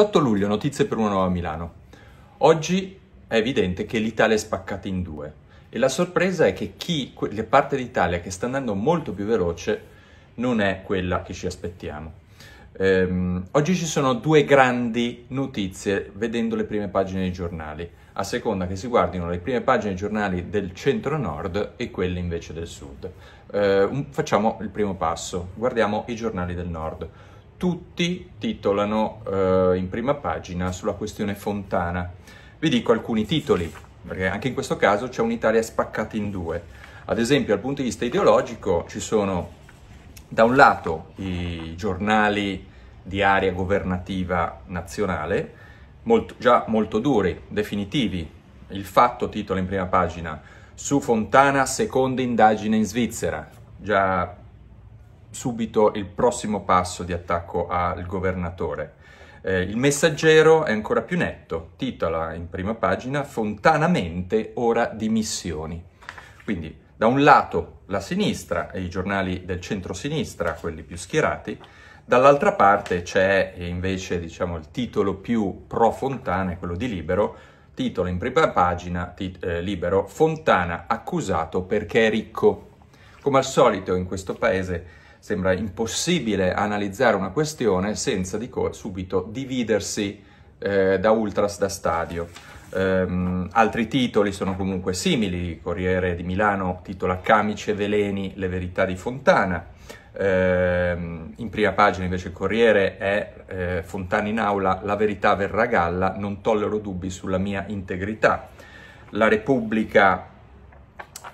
8 luglio, notizie per una nuova Milano. Oggi è evidente che l'Italia è spaccata in due e la sorpresa è che chi, la parte d'Italia che sta andando molto più veloce non è quella che ci aspettiamo. Ehm, oggi ci sono due grandi notizie vedendo le prime pagine dei giornali, a seconda che si guardino le prime pagine dei giornali del centro-nord e quelle invece del sud. Ehm, facciamo il primo passo, guardiamo i giornali del nord tutti titolano eh, in prima pagina sulla questione Fontana. Vi dico alcuni titoli, perché anche in questo caso c'è un'Italia spaccata in due. Ad esempio, dal punto di vista ideologico, ci sono da un lato i giornali di area governativa nazionale, molto, già molto duri, definitivi. Il fatto titola in prima pagina, su Fontana seconda indagine in Svizzera, già subito il prossimo passo di attacco al governatore. Eh, il messaggero è ancora più netto, titola in prima pagina Fontanamente ora dimissioni. Quindi da un lato la sinistra e i giornali del centro-sinistra, quelli più schierati, dall'altra parte c'è invece diciamo, il titolo più pro Fontana, quello di Libero, titolo in prima pagina, tit- eh, Libero, Fontana accusato perché è ricco. Come al solito in questo paese Sembra impossibile analizzare una questione senza di subito dividersi eh, da ultras da stadio. Um, altri titoli sono comunque simili, Corriere di Milano titola Camice Veleni, le verità di Fontana, um, in prima pagina invece Corriere è eh, Fontana in aula, la verità verrà a galla, non tollero dubbi sulla mia integrità. La Repubblica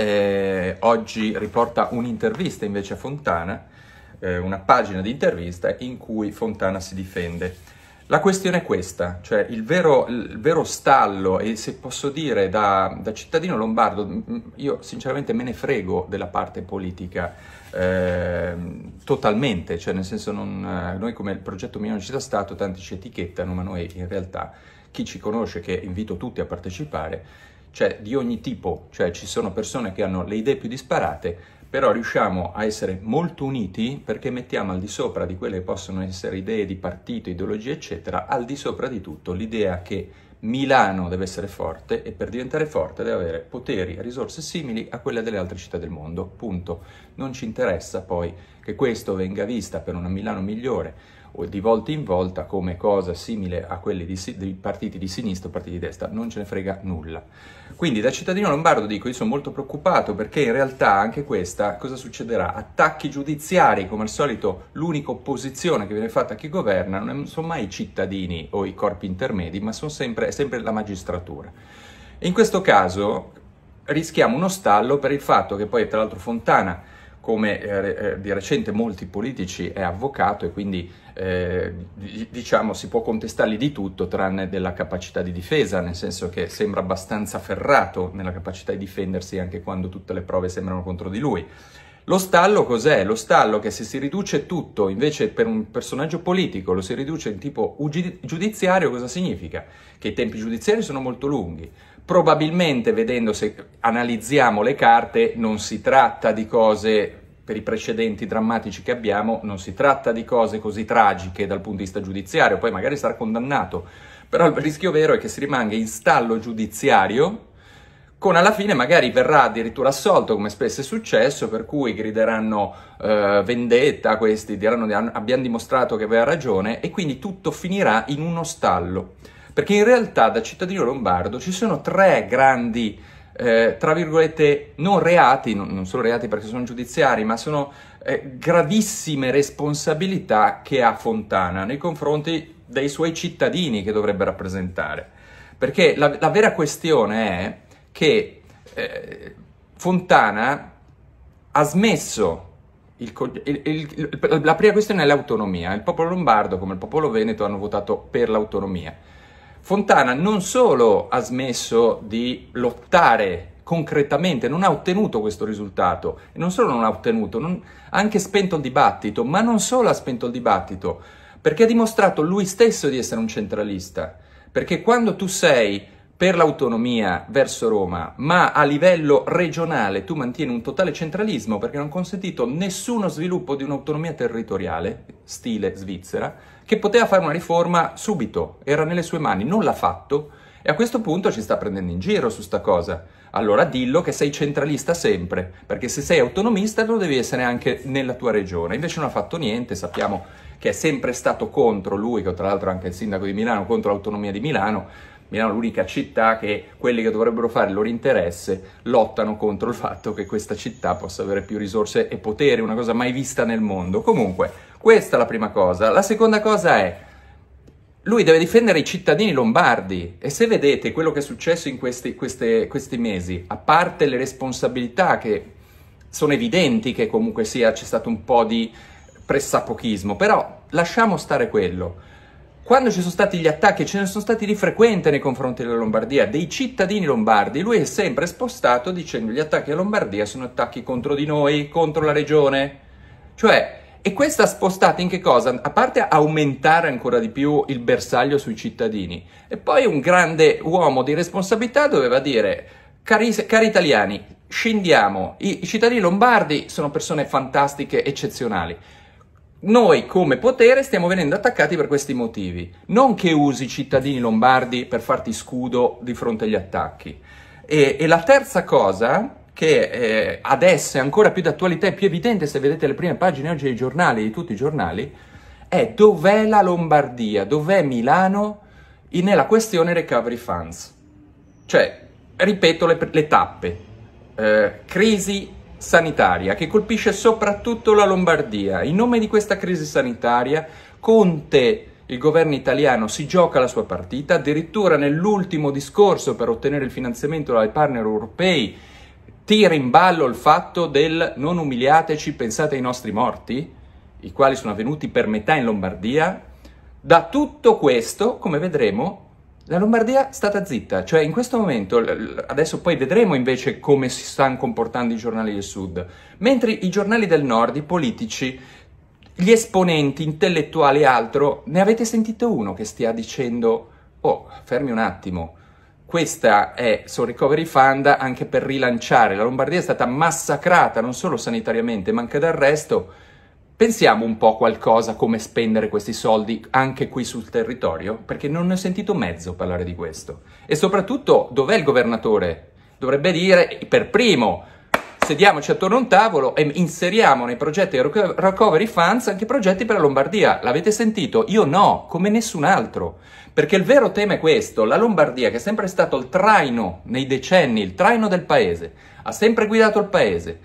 eh, oggi riporta un'intervista invece a Fontana, eh, una pagina di intervista in cui Fontana si difende. La questione è questa, cioè il vero, il vero stallo, e se posso dire da, da, cittadino lombardo, io sinceramente me ne frego della parte politica eh, totalmente, cioè nel senso non, eh, noi come il progetto Milano Città Stato tanti ci etichettano, ma noi in realtà chi ci conosce, che invito tutti a partecipare, cioè di ogni tipo, cioè ci sono persone che hanno le idee più disparate, però riusciamo a essere molto uniti perché mettiamo al di sopra di quelle che possono essere idee di partito, ideologie, eccetera, al di sopra di tutto l'idea che Milano deve essere forte e per diventare forte deve avere poteri e risorse simili a quelle delle altre città del mondo. Punto. Non ci interessa poi che questo venga vista per una Milano migliore di volta in volta come cosa simile a quelli di, di partiti di sinistra o partiti di destra, non ce ne frega nulla. Quindi da cittadino lombardo dico io sono molto preoccupato perché in realtà anche questa cosa succederà? Attacchi giudiziari, come al solito l'unica opposizione che viene fatta a chi governa non sono mai i cittadini o i corpi intermedi, ma sono sempre, sempre la magistratura. in questo caso rischiamo uno stallo per il fatto che poi tra l'altro Fontana come eh, eh, di recente molti politici è avvocato e quindi eh, diciamo si può contestargli di tutto tranne della capacità di difesa, nel senso che sembra abbastanza ferrato nella capacità di difendersi anche quando tutte le prove sembrano contro di lui. Lo stallo cos'è? Lo stallo che se si riduce tutto invece per un personaggio politico lo si riduce in tipo giudiziario, cosa significa? Che i tempi giudiziari sono molto lunghi, Probabilmente, vedendo se analizziamo le carte, non si tratta di cose per i precedenti drammatici che abbiamo, non si tratta di cose così tragiche dal punto di vista giudiziario, poi magari sarà condannato, però il rischio vero è che si rimanga in stallo giudiziario con alla fine magari verrà addirittura assolto, come spesso è successo, per cui grideranno eh, vendetta questi, diranno abbiamo dimostrato che aveva ragione e quindi tutto finirà in uno stallo. Perché in realtà da cittadino lombardo ci sono tre grandi, eh, tra virgolette, non reati, non, non, sono reati perché sono giudiziari, ma sono eh, gravissime responsabilità che ha Fontana nei confronti dei suoi cittadini che dovrebbe rappresentare. Perché la, la vera questione è che eh, Fontana ha smesso il, il, il, la prima questione è l'autonomia. Il popolo lombardo, come il popolo veneto, hanno votato per l'autonomia. Fontana non solo ha smesso di lottare concretamente, non ha ottenuto questo risultato, e non solo non ha ottenuto, non, ha anche spento il dibattito, ma non solo ha spento il dibattito, perché ha dimostrato lui stesso di essere un centralista, perché quando tu sei per l'autonomia verso Roma, ma a livello regionale tu mantieni un totale centralismo perché non ha consentito nessuno sviluppo di un'autonomia territoriale, stile Svizzera, che poteva fare una riforma subito, era nelle sue mani, non l'ha fatto e a questo punto ci sta prendendo in giro su sta cosa. Allora dillo che sei centralista sempre, perché se sei autonomista lo devi essere anche nella tua regione. Invece non ha fatto niente, sappiamo che è sempre stato contro lui, che tra l'altro è anche il sindaco di Milano, contro l'autonomia di Milano, Milano è l'unica città che quelli che dovrebbero fare il loro interesse lottano contro il fatto che questa città possa avere più risorse e potere, una cosa mai vista nel mondo. Comunque, questa è la prima cosa. La seconda cosa è lui deve difendere i cittadini lombardi e se vedete quello che è successo in questi, queste, questi mesi, a parte le responsabilità che sono evidenti che comunque sia c'è stato un po' di pressapochismo, però lasciamo stare quello. Quando ci sono stati gli attacchi, ce ne sono stati di frequente nei confronti della Lombardia, dei cittadini lombardi, lui è sempre spostato dicendo gli attacchi alla Lombardia sono attacchi contro di noi, contro la regione. Cioè, e questa spostata in che cosa? A parte aumentare ancora di più il bersaglio sui cittadini. E poi un grande uomo di responsabilità doveva dire, cari, cari italiani, scendiamo, I, i cittadini lombardi sono persone fantastiche, eccezionali. Noi come potere stiamo venendo attaccati per questi motivi, non che usi i cittadini lombardi per farti scudo di fronte agli attacchi. E, e la terza cosa, che eh, adesso è ancora più d'attualità e più evidente se vedete le prime pagine oggi dei giornali, di tutti i giornali, è dov'è la Lombardia, dov'è Milano nella questione recovery funds. Cioè, ripeto le, le tappe, eh, crisi sanitaria che colpisce soprattutto la Lombardia. In nome di questa crisi sanitaria, Conte, il governo italiano, si gioca la sua partita, addirittura nell'ultimo discorso per ottenere il finanziamento dai partner europei tira in ballo il fatto del non umiliateci, pensate ai nostri morti, i quali sono avvenuti per metà in Lombardia. Da tutto questo, come vedremo, la Lombardia è stata zitta, cioè in questo momento, adesso poi vedremo invece come si stanno comportando i giornali del sud, mentre i giornali del nord, i politici, gli esponenti intellettuali e altro, ne avete sentito uno che stia dicendo oh, fermi un attimo, questa è sul recovery fund anche per rilanciare, la Lombardia è stata massacrata non solo sanitariamente ma anche dal resto, Pensiamo un po' qualcosa come spendere questi soldi anche qui sul territorio, perché non ne ho sentito mezzo parlare di questo. E soprattutto, dov'è il governatore? Dovrebbe dire per primo sediamoci attorno a un tavolo e inseriamo nei progetti Recovery Funds anche progetti per la Lombardia. L'avete sentito? Io no, come nessun altro. Perché il vero tema è questo, la Lombardia che è sempre stato il traino nei decenni, il traino del paese, ha sempre guidato il paese,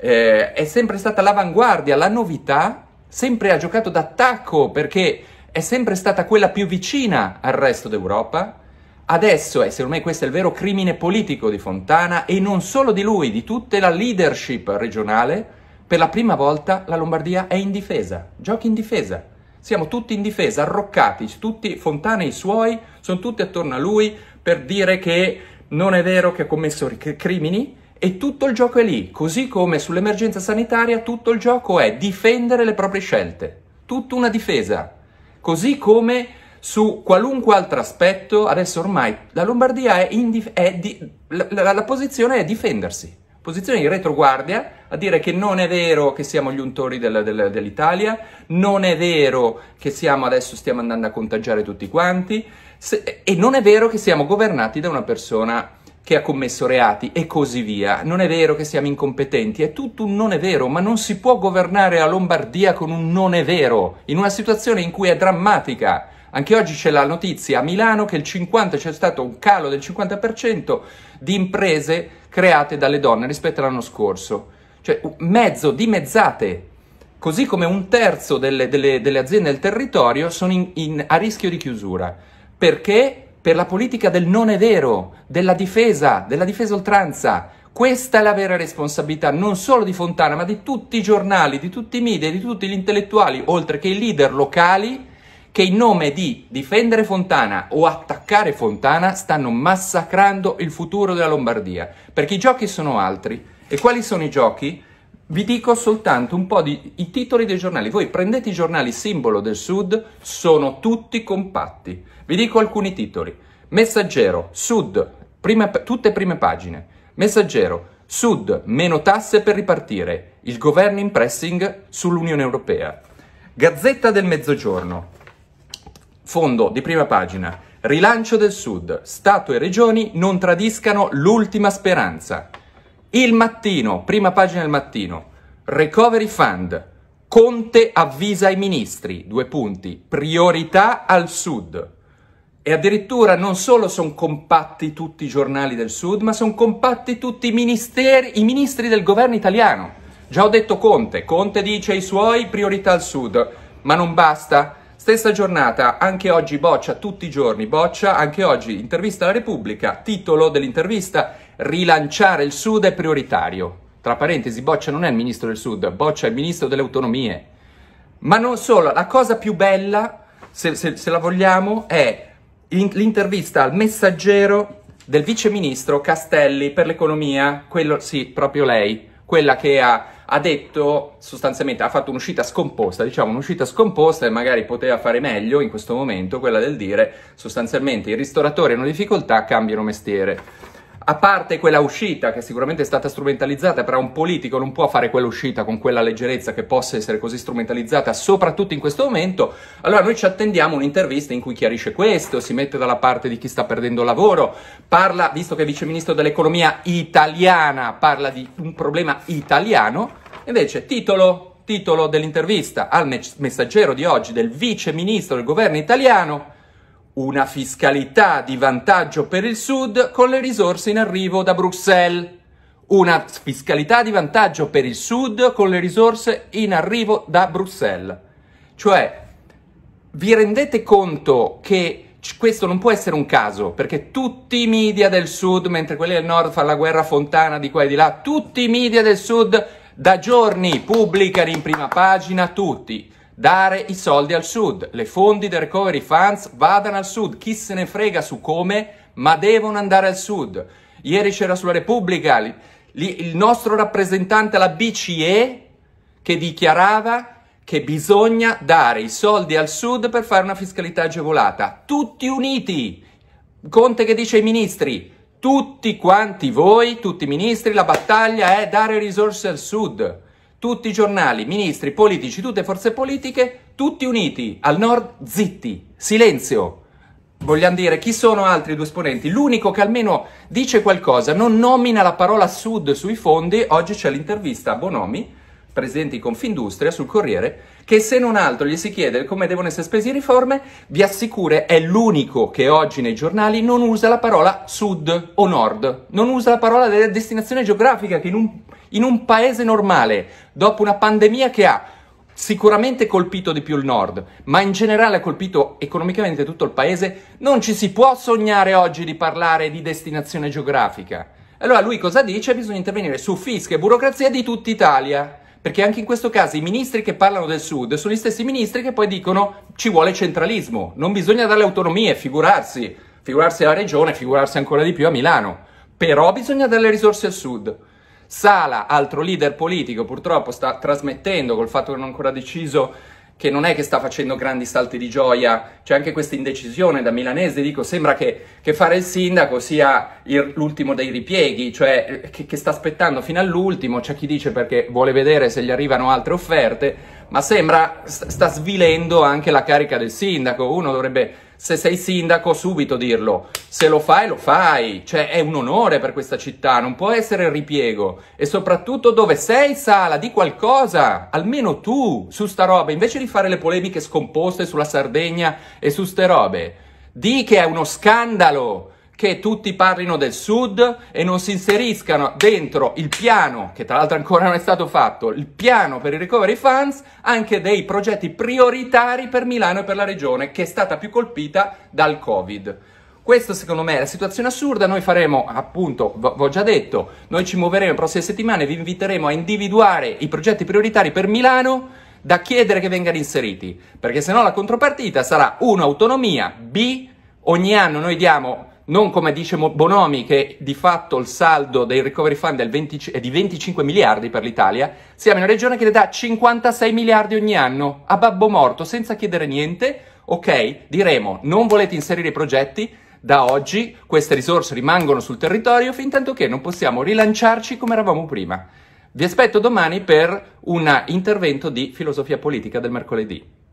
eh, è sempre stata l'avanguardia, la novità, sempre ha giocato d'attacco perché è sempre stata quella più vicina al resto d'Europa. Adesso, e eh, secondo me questo è il vero crimine politico di Fontana, e non solo di lui, di tutta la leadership regionale, per la prima volta la Lombardia è in difesa, giochi in difesa. Siamo tutti in difesa, arroccati, tutti, Fontana e i suoi, sono tutti attorno a lui per dire che non è vero che ha commesso crimini, e tutto il gioco è lì, così come sull'emergenza sanitaria tutto il gioco è difendere le proprie scelte, tutta una difesa, così come su qualunque altro aspetto, adesso ormai la Lombardia è, indif- è di- la, la, la posizione è difendersi, posizione di retroguardia a dire che non è vero che siamo gli untori del, del, dell'Italia, non è vero che siamo adesso stiamo andando a contagiare tutti quanti se, e non è vero che siamo governati da una persona che ha commesso reati e così via. Non è vero che siamo incompetenti, è tutto un non è vero, ma non si può governare la Lombardia con un non è vero, in una situazione in cui è drammatica. Anche oggi c'è la notizia a Milano che c'è stato un calo del 50% di imprese create dalle donne rispetto all'anno scorso. Cioè, mezzo, dimezzate, così come un terzo delle, delle, delle aziende del territorio sono in, in, a rischio di chiusura. Perché per la politica del non è vero, della difesa, della difesa oltranza. Questa è la vera responsabilità non solo di Fontana, ma di tutti i giornali, di tutti i media, di tutti gli intellettuali, oltre che i leader locali che in nome di difendere Fontana o attaccare Fontana stanno massacrando il futuro della Lombardia, perché i giochi sono altri. E quali sono i giochi? vi dico soltanto un po' di i titoli dei giornali. Voi prendete i giornali simbolo del Sud, sono tutti compatti. Vi dico alcuni titoli. Messaggero, Sud, prime, tutte prime pagine. Messaggero, Sud, meno tasse per ripartire. Il governo in pressing sull'Unione Europea. Gazzetta del Mezzogiorno. Fondo di prima pagina. Rilancio del Sud. Stato e regioni non tradiscano l'ultima speranza. Il mattino, prima pagina del mattino, recovery fund, Conte avvisa i ministri, due punti, priorità al sud. E addirittura non solo sono compatti tutti i giornali del sud, ma sono compatti tutti i, ministeri, i ministri del governo italiano. Già ho detto Conte, Conte dice i suoi priorità al sud, ma non basta. Stessa giornata, anche oggi boccia, tutti i giorni boccia, anche oggi intervista alla Repubblica, titolo dell'intervista, rilanciare il Sud è prioritario. Tra parentesi, Boccia non è il ministro del Sud, Boccia è il ministro delle autonomie. Ma non solo, la cosa più bella, se, se, se la vogliamo, è l'intervista al messaggero del viceministro Castelli per l'economia, quello sì, proprio lei, quella che ha, ha detto sostanzialmente, ha fatto un'uscita scomposta, diciamo un'uscita scomposta e magari poteva fare meglio in questo momento, quella del dire sostanzialmente i ristoratori hanno difficoltà, cambiano mestiere a parte quella uscita che sicuramente è stata strumentalizzata, però un politico non può fare quella uscita con quella leggerezza che possa essere così strumentalizzata, soprattutto in questo momento, allora noi ci attendiamo un'intervista in cui chiarisce questo, si mette dalla parte di chi sta perdendo lavoro, parla, visto che è viceministro dell'economia italiana, parla di un problema italiano, invece titolo, titolo dell'intervista al messaggero di oggi del viceministro del governo italiano, una fiscalità di vantaggio per il Sud con le risorse in arrivo da Bruxelles. Una fiscalità di vantaggio per il Sud con le risorse in arrivo da Bruxelles. Cioè, vi rendete conto che questo non può essere un caso, perché tutti i media del sud, mentre quelli del nord fanno la guerra a fontana di qua e di là, tutti i media del sud da giorni pubblicano in prima pagina tutti dare i soldi al sud, le fondi del recovery funds vadano al sud, chi se ne frega su come, ma devono andare al sud. Ieri c'era sulla Repubblica lì, il nostro rappresentante alla BCE che dichiarava che bisogna dare i soldi al sud per fare una fiscalità agevolata. Tutti uniti! Conte che dice ai ministri, tutti quanti voi, tutti i ministri, la battaglia è dare risorse al sud tutti i giornali, ministri, politici, tutte forze politiche, tutti uniti, al nord zitti, silenzio. Vogliamo dire chi sono altri due esponenti? L'unico che almeno dice qualcosa, non nomina la parola sud sui fondi, oggi c'è l'intervista a Bonomi, presidente di Confindustria, sul Corriere, che se non altro gli si chiede come devono essere spese le riforme, vi assicuro è l'unico che oggi nei giornali non usa la parola sud o nord, non usa la parola della destinazione geografica che in un in un paese normale, dopo una pandemia che ha sicuramente colpito di più il nord, ma in generale ha colpito economicamente tutto il paese, non ci si può sognare oggi di parlare di destinazione geografica. Allora lui cosa dice? Bisogna intervenire su fisca e burocrazia di tutta Italia. Perché anche in questo caso i ministri che parlano del sud sono gli stessi ministri che poi dicono ci vuole centralismo, non bisogna dare autonomie, figurarsi, figurarsi alla regione, figurarsi ancora di più a Milano. Però bisogna dare le risorse al sud. Sala, altro leader politico, purtroppo sta trasmettendo col fatto che non ha ancora deciso che non è che sta facendo grandi salti di gioia, c'è anche questa indecisione da milanese, dico, sembra che, che fare il sindaco sia il, l'ultimo dei ripieghi, cioè eh, che, che sta aspettando fino all'ultimo, c'è chi dice perché vuole vedere se gli arrivano altre offerte, ma sembra sta svilendo anche la carica del sindaco, uno dovrebbe se sei sindaco, subito dirlo. Se lo fai, lo fai. Cioè, è un onore per questa città, non può essere il ripiego. E soprattutto, dove sei, Sala, di qualcosa. Almeno tu, su sta roba, invece di fare le polemiche scomposte sulla Sardegna e su ste robe. Di che è uno scandalo che tutti parlino del sud e non si inseriscano dentro il piano, che tra l'altro ancora non è stato fatto, il piano per i recovery funds, anche dei progetti prioritari per Milano e per la regione, che è stata più colpita dal Covid. Questa secondo me è la situazione assurda, noi faremo appunto, vi ho già detto, noi ci muoveremo le prossime settimane, vi inviteremo a individuare i progetti prioritari per Milano da chiedere che vengano inseriti, perché se no la contropartita sarà 1 autonomia, B ogni anno noi diamo non come dice Bonomi che di fatto il saldo dei recovery fund è, 20, è di 25 miliardi per l'Italia, siamo in una regione che ne dà 56 miliardi ogni anno a babbo morto senza chiedere niente, ok, diremo non volete inserire i progetti, da oggi queste risorse rimangono sul territorio fin tanto che non possiamo rilanciarci come eravamo prima. Vi aspetto domani per un intervento di filosofia politica del mercoledì.